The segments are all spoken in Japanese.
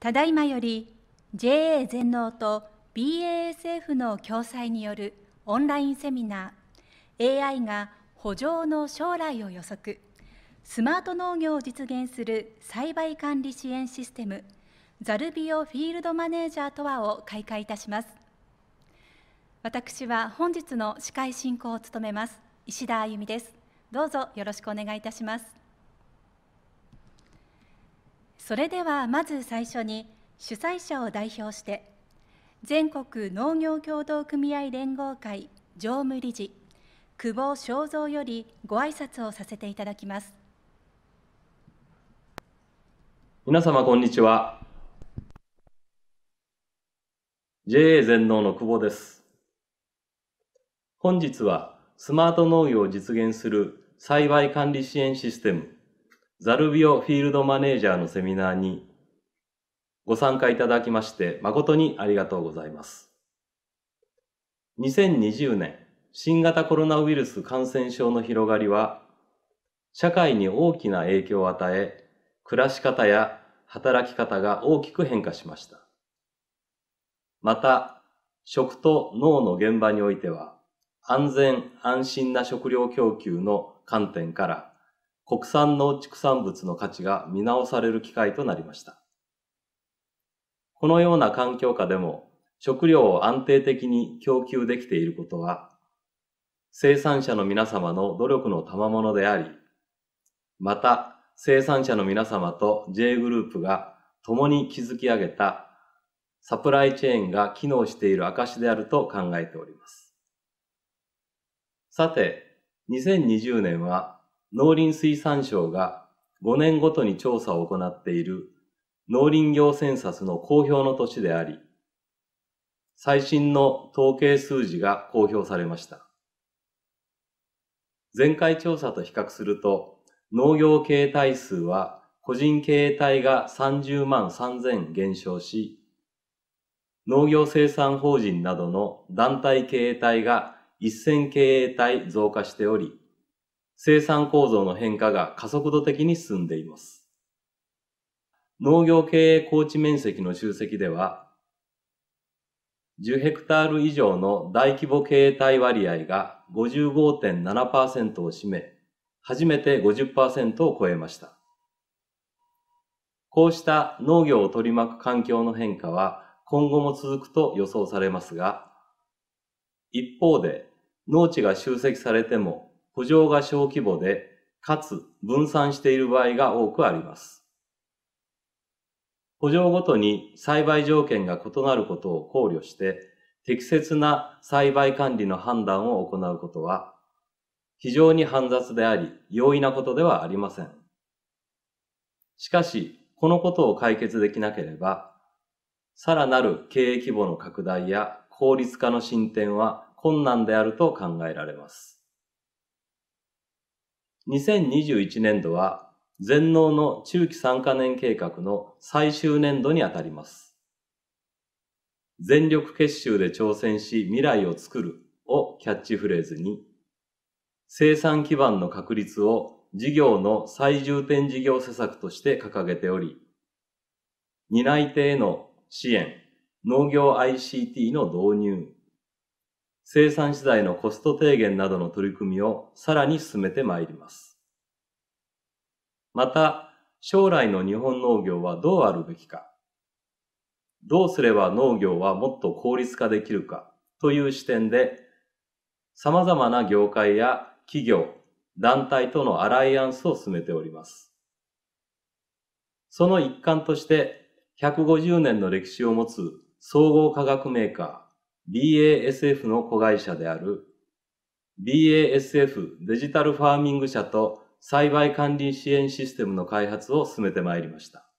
ただいまより JA 全農と BASF の共催によるオンラインセミナー AI が補助の将来を予測スマート農業を実現する栽培管理支援システムザルビオフィールドマネージャーとはを開会いたします私は本日の司会進行を務めます石田あゆみですどうぞよろしくお願いいたしますそれではまず最初に主催者を代表して全国農業協同組合連合会常務理事久保正三よりご挨拶をさせていただきます皆様こんにちは JA 全農の久保です本日はスマート農業を実現する栽培管理支援システムザルビオフィールドマネージャーのセミナーにご参加いただきまして誠にありがとうございます。2020年新型コロナウイルス感染症の広がりは社会に大きな影響を与え暮らし方や働き方が大きく変化しました。また食と脳の現場においては安全安心な食料供給の観点から国産農畜産物の価値が見直される機会となりました。このような環境下でも食料を安定的に供給できていることは、生産者の皆様の努力の賜物であり、また生産者の皆様と J グループが共に築き上げたサプライチェーンが機能している証であると考えております。さて、2020年は農林水産省が5年ごとに調査を行っている農林業センサスの公表の年であり、最新の統計数字が公表されました。前回調査と比較すると、農業経営体数は個人経営体が30万3000減少し、農業生産法人などの団体経営体が1000経営体増加しており、生産構造の変化が加速度的に進んでいます。農業経営高地面積の集積では、10ヘクタール以上の大規模経営体割合が55.7%を占め、初めて50%を超えました。こうした農業を取り巻く環境の変化は今後も続くと予想されますが、一方で農地が集積されても浮上が小規模で、かつ分散している場合が多くあります。補助ごとに栽培条件が異なることを考慮して、適切な栽培管理の判断を行うことは、非常に煩雑であり、容易なことではありません。しかし、このことを解決できなければ、さらなる経営規模の拡大や効率化の進展は困難であると考えられます。2021年度は全農の中期3カ年計画の最終年度にあたります。全力結集で挑戦し未来を作るをキャッチフレーズに、生産基盤の確立を事業の最重点事業施策として掲げており、担い手への支援、農業 ICT の導入、生産資材のコスト低減などの取り組みをさらに進めてまいります。また、将来の日本農業はどうあるべきか、どうすれば農業はもっと効率化できるかという視点で、様々な業界や企業、団体とのアライアンスを進めております。その一環として、150年の歴史を持つ総合化学メーカー、BASF の子会社である BASF デジタルファーミング社と栽培管理支援システムの開発を進めてまいりました。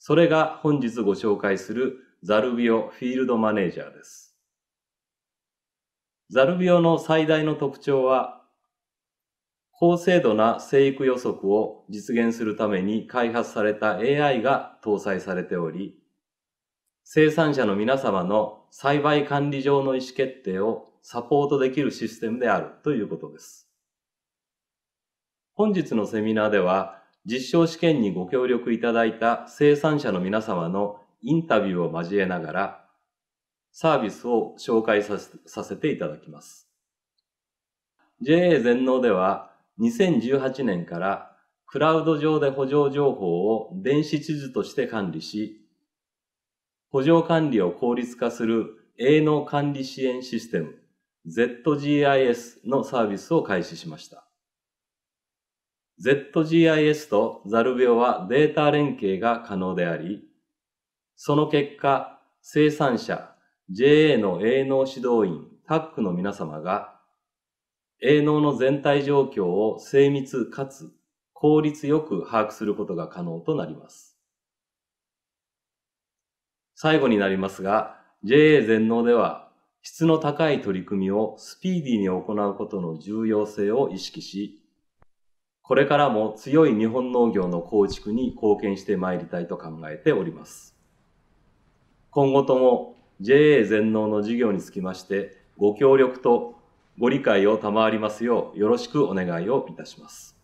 それが本日ご紹介するザルビオフィールドマネージャーです。ザルビオの最大の特徴は、高精度な生育予測を実現するために開発された AI が搭載されており、生産者の皆様の栽培管理上の意思決定をサポートできるシステムであるということです。本日のセミナーでは、実証試験にご協力いただいた生産者の皆様のインタビューを交えながら、サービスを紹介させていただきます。JA 全農では、2018年からクラウド上で補助情報を電子地図として管理し、補助管理を効率化する営農管理支援システム ZGIS のサービスを開始しました。ZGIS とザルビオはデータ連携が可能であり、その結果、生産者、JA の営農指導員、タックの皆様が、営農の全体状況を精密かつ効率よく把握することが可能となります。最後になりますが、JA 全農では質の高い取り組みをスピーディーに行うことの重要性を意識し、これからも強い日本農業の構築に貢献してまいりたいと考えております。今後とも JA 全農の事業につきまして、ご協力とご理解を賜りますようよろしくお願いをいたします。